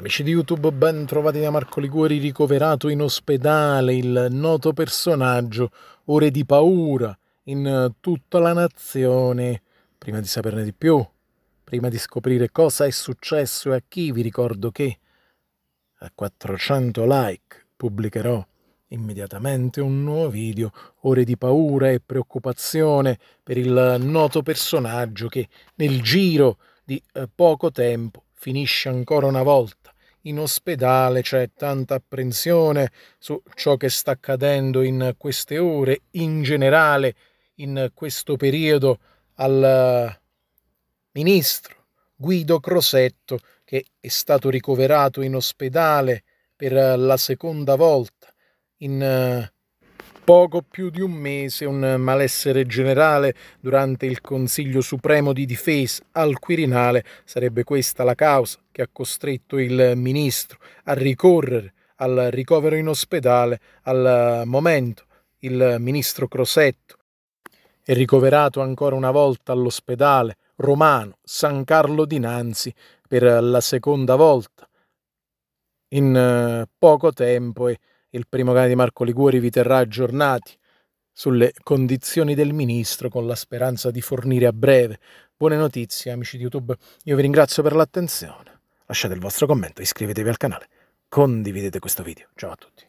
Amici di YouTube, ben trovati da Marco Liguori, ricoverato in ospedale, il noto personaggio, ore di paura in tutta la nazione. Prima di saperne di più, prima di scoprire cosa è successo e a chi, vi ricordo che a 400 like pubblicherò immediatamente un nuovo video, ore di paura e preoccupazione per il noto personaggio che nel giro di eh, poco tempo finisce ancora una volta. In ospedale c'è tanta apprensione su ciò che sta accadendo in queste ore, in generale in questo periodo al eh, ministro Guido Crosetto che è stato ricoverato in ospedale per eh, la seconda volta in eh, poco più di un mese un malessere generale durante il Consiglio Supremo di Difesa al Quirinale sarebbe questa la causa che ha costretto il ministro a ricorrere al ricovero in ospedale al momento il ministro Crosetto è ricoverato ancora una volta all'ospedale romano San Carlo dinanzi per la seconda volta in eh, poco tempo e il primo cane di Marco Liguori vi terrà aggiornati sulle condizioni del ministro con la speranza di fornire a breve buone notizie, amici di YouTube. Io vi ringrazio per l'attenzione. Lasciate il vostro commento, iscrivetevi al canale, condividete questo video. Ciao a tutti.